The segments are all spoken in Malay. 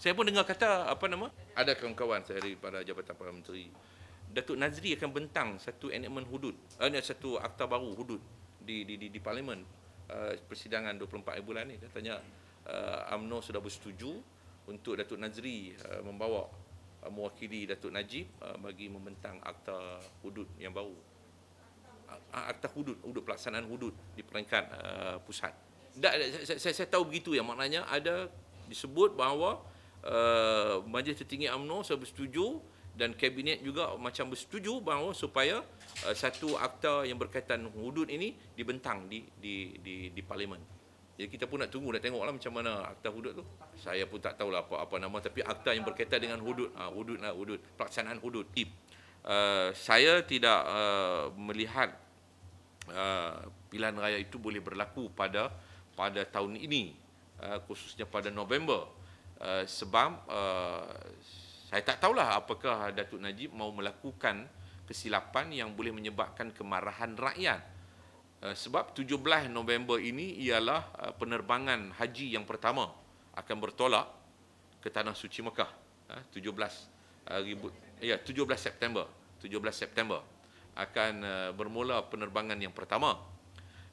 Saya pun dengar kata apa nama? Ada kawan-kawan saya daripada Jabatan Perdana Menteri. Datuk Nazri akan bentang satu enactment hudud, eh, satu akta baru hudud di di di, di parlimen uh, persidangan 24 bulan ni. Katanya uh, eh, AMNO sudah bersetuju untuk Datuk Nazri uh, membawa uh, mewakili Datuk Najib uh, bagi membentang akta hudud yang baru. Uh, akta hudud, hudud pelaksanaan hudud di peringkat uh, pusat. Tak, saya, saya, saya tahu begitu yang maknanya ada disebut bahawa Eh, majlis Tertinggi UMNO saya bersetuju dan kabinet juga macam bersetuju bahawa supaya uh, satu akta yang berkaitan hudud ini dibentang di di di, di parlimen. Jadi kita pun nak tunggu nak tengoklah macam mana akta hudud tu. Saya pun tak tahulah apa apa nama tapi akta yang berkaitan dengan hudud uh, hudud lah hudud pelaksanaan hudud. Uh, saya tidak uh, melihat uh, pilihan raya itu boleh berlaku pada pada tahun ini uh, khususnya pada November. Eh, sebab uh, saya tak tahulah apakah Datuk Najib mau melakukan kesilapan yang boleh menyebabkan kemarahan rakyat. Eh, sebab 17 November ini ialah penerbangan haji yang pertama akan bertolak ke Tanah Suci Mekah. 17, ya, 17 September. 17 September akan bermula penerbangan yang pertama.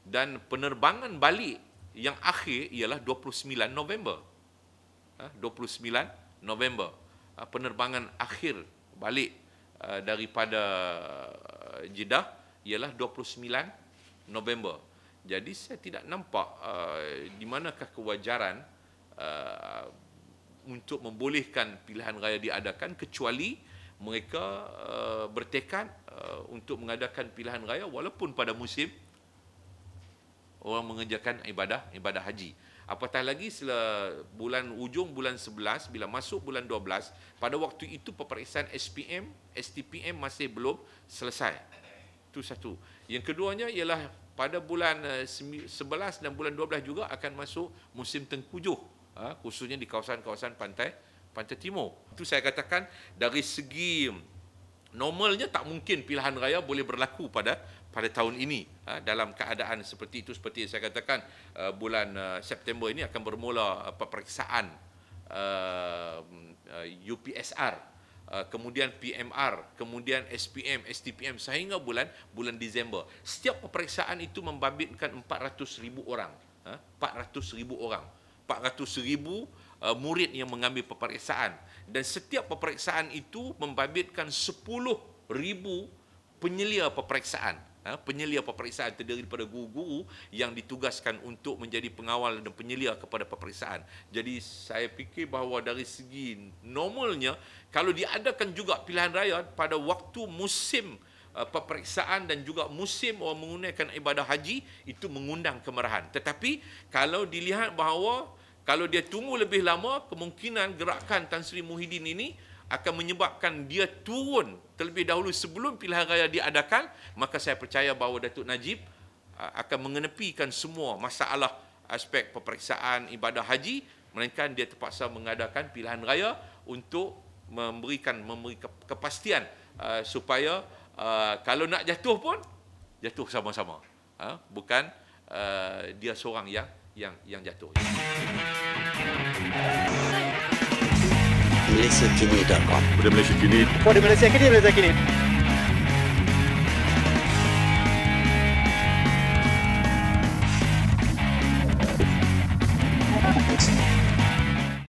Dan penerbangan balik yang akhir ialah 29 November. 29 ah, November ah, penerbangan akhir balik ah, daripada Jeddah ialah 29 November. Jadi saya tidak nampak uh, di manakah kewajaran uh, untuk membolehkan pilihan raya diadakan kecuali mereka uh, bertekad uh, untuk mengadakan pilihan raya walaupun pada musim orang mengerjakan ibadah ibadah haji. Apatah lagi bulan ujung bulan 11 bila masuk bulan 12 pada waktu itu peperiksaan SPM, STPM masih belum selesai. Itu satu. Yang keduanya ialah pada bulan 11 eh, dan bulan 12 juga akan masuk musim tengkujuh ha, khususnya di kawasan-kawasan pantai pantai timur. Itu saya katakan dari segi mm, normalnya tak mungkin pilihan raya boleh berlaku pada pada tahun ini ah, dalam keadaan seperti itu seperti saya katakan ah, bulan ah, September ini akan bermula peperiksaan UPSR kemudian PMR kemudian SPM STPM sehingga bulan bulan Disember setiap peperiksaan itu membabitkan 400,000 orang 400,000 orang 400,000 murid yang mengambil peperiksaan dan setiap peperiksaan itu membabitkan 10,000 penyelia peperiksaan ha, penyelia peperiksaan terdiri daripada guru-guru yang ditugaskan untuk menjadi pengawal dan penyelia kepada peperiksaan. Jadi saya fikir bahawa dari segi normalnya kalau diadakan juga pilihan raya pada waktu musim uh, peperiksaan dan juga musim orang menggunakan ibadah haji itu mengundang kemarahan. Tetapi kalau dilihat bahawa kalau dia tunggu lebih lama kemungkinan gerakan Tan Sri Muhyiddin ini akan menyebabkan dia turun terlebih dahulu sebelum pilihan raya diadakan maka saya percaya bahawa Datuk Najib akan mengenepikan semua masalah aspek peperiksaan ibadah haji melainkan dia terpaksa mengadakan pilihan raya untuk memberikan memberi kepastian supaya kalau nak jatuh pun jatuh sama-sama bukan dia seorang yang yang yang jatuh. BudeMilesekini.com. BudeMilesekini. BudeMilesekini. BudeMilesekini.